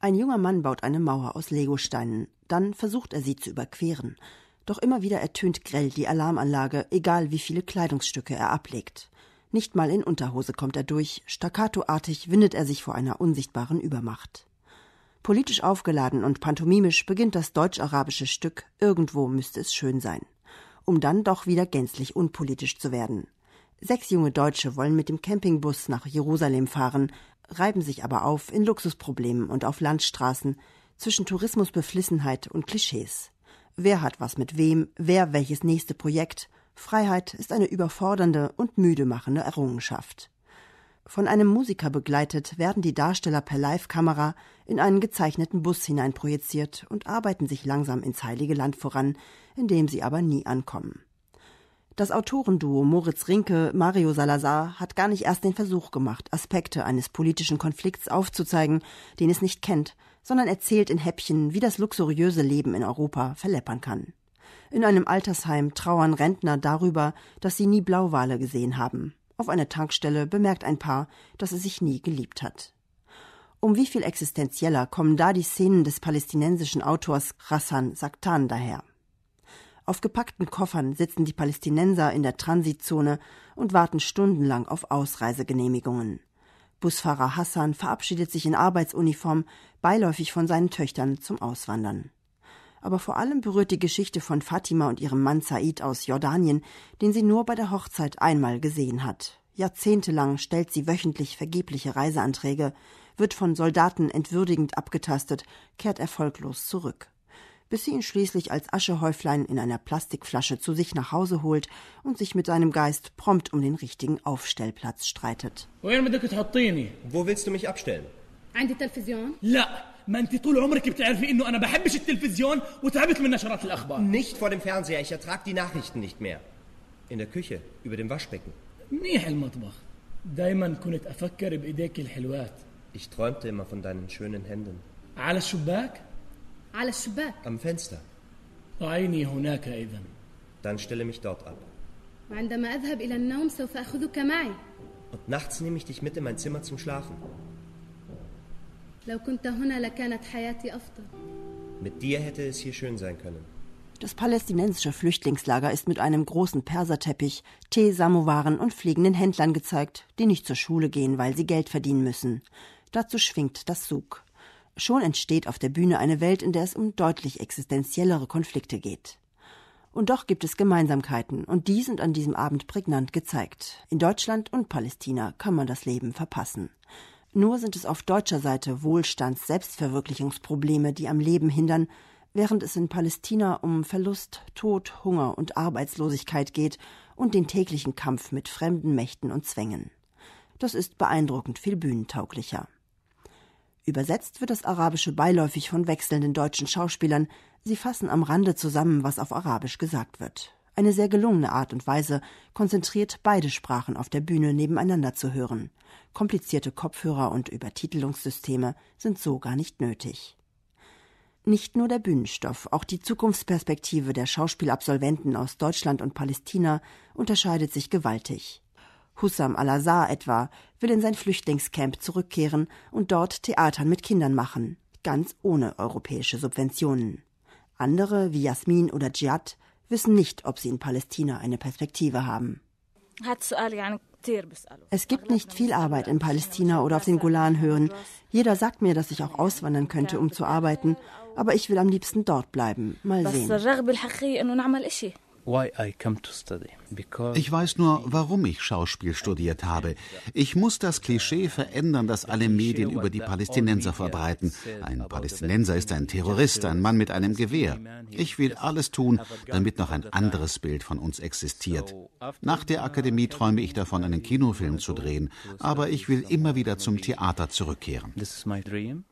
Ein junger Mann baut eine Mauer aus Legosteinen. Dann versucht er sie zu überqueren. Doch immer wieder ertönt grell die Alarmanlage, egal wie viele Kleidungsstücke er ablegt. Nicht mal in Unterhose kommt er durch, staccatoartig windet er sich vor einer unsichtbaren Übermacht. Politisch aufgeladen und pantomimisch beginnt das deutsch-arabische Stück Irgendwo müsste es schön sein, um dann doch wieder gänzlich unpolitisch zu werden. Sechs junge Deutsche wollen mit dem Campingbus nach Jerusalem fahren, reiben sich aber auf in Luxusproblemen und auf Landstraßen zwischen Tourismusbeflissenheit und Klischees. Wer hat was mit wem, wer welches nächste Projekt? Freiheit ist eine überfordernde und müde machende Errungenschaft. Von einem Musiker begleitet werden die Darsteller per Live-Kamera in einen gezeichneten Bus hineinprojiziert und arbeiten sich langsam ins heilige Land voran, in dem sie aber nie ankommen. Das Autorenduo Moritz Rinke, Mario Salazar hat gar nicht erst den Versuch gemacht, Aspekte eines politischen Konflikts aufzuzeigen, den es nicht kennt, sondern erzählt in Häppchen, wie das luxuriöse Leben in Europa verleppern kann. In einem Altersheim trauern Rentner darüber, dass sie nie Blauwale gesehen haben. Auf einer Tankstelle bemerkt ein Paar, dass es sich nie geliebt hat. Um wie viel existenzieller kommen da die Szenen des palästinensischen Autors Hassan Saktan daher? Auf gepackten Koffern sitzen die Palästinenser in der Transitzone und warten stundenlang auf Ausreisegenehmigungen. Busfahrer Hassan verabschiedet sich in Arbeitsuniform, beiläufig von seinen Töchtern zum Auswandern. Aber vor allem berührt die Geschichte von Fatima und ihrem Mann Said aus Jordanien, den sie nur bei der Hochzeit einmal gesehen hat. Jahrzehntelang stellt sie wöchentlich vergebliche Reiseanträge, wird von Soldaten entwürdigend abgetastet, kehrt erfolglos zurück bis sie ihn schließlich als Aschehäuflein in einer Plastikflasche zu sich nach Hause holt und sich mit seinem Geist prompt um den richtigen Aufstellplatz streitet. Wo willst du mich abstellen? عند التلفزيون؟ لا ما انت طول عمرك بتعرفي انه انا بحبش التلفزيون وتعبت من نشرات الاخبار nicht vor dem Fernseher ich ertrage die Nachrichten nicht mehr in der Küche über dem Waschbecken منيح المطبخ دايما كنت افكر بايديك الحلوات ich träumte immer von deinen schönen Händen على الشباك. Am Fenster. ضعيني هناك إذا. Dann stelle mich dort ab. وعندما أذهب إلى النوم سوف أخذك معي. Und nachts nehme ich dich mit in mein Zimmer zum Schlafen. لو كنت هنا لكانت حياتي أفضل. Mit dir hätte es hier schön sein können. Das palästinensische Flüchtlingslager ist mit einem großen Perserteppich, Teesamowaren und fliegenden Händlern gezeigt, die nicht zur Schule gehen, weil sie Geld verdienen müssen. Dazu schwingt das Sug. Schon entsteht auf der Bühne eine Welt, in der es um deutlich existenziellere Konflikte geht. Und doch gibt es Gemeinsamkeiten, und die sind an diesem Abend prägnant gezeigt. In Deutschland und Palästina kann man das Leben verpassen. Nur sind es auf deutscher Seite Wohlstands Selbstverwirklichungsprobleme, die am Leben hindern, während es in Palästina um Verlust, Tod, Hunger und Arbeitslosigkeit geht und den täglichen Kampf mit fremden Mächten und Zwängen. Das ist beeindruckend viel bühnentauglicher. Übersetzt wird das Arabische beiläufig von wechselnden deutschen Schauspielern, sie fassen am Rande zusammen, was auf Arabisch gesagt wird. Eine sehr gelungene Art und Weise, konzentriert beide Sprachen auf der Bühne nebeneinander zu hören. Komplizierte Kopfhörer und Übertitelungssysteme sind so gar nicht nötig. Nicht nur der Bühnenstoff, auch die Zukunftsperspektive der Schauspielabsolventen aus Deutschland und Palästina unterscheidet sich gewaltig. Hussam al-Azhar etwa will in sein Flüchtlingscamp zurückkehren und dort Theatern mit Kindern machen, ganz ohne europäische Subventionen. Andere, wie Jasmin oder Dschihad, wissen nicht, ob sie in Palästina eine Perspektive haben. Es gibt nicht viel Arbeit in Palästina oder auf den Golanhöhen. Jeder sagt mir, dass ich auch auswandern könnte, um zu arbeiten, aber ich will am liebsten dort bleiben. Mal sehen. Ich weiß nur, warum ich Schauspiel studiert habe. Ich muss das Klischee verändern, das alle Medien über die Palästinenser verbreiten. Ein Palästinenser ist ein Terrorist, ein Mann mit einem Gewehr. Ich will alles tun, damit noch ein anderes Bild von uns existiert. Nach der Akademie träume ich davon, einen Kinofilm zu drehen, aber ich will immer wieder zum Theater zurückkehren. This is my dream.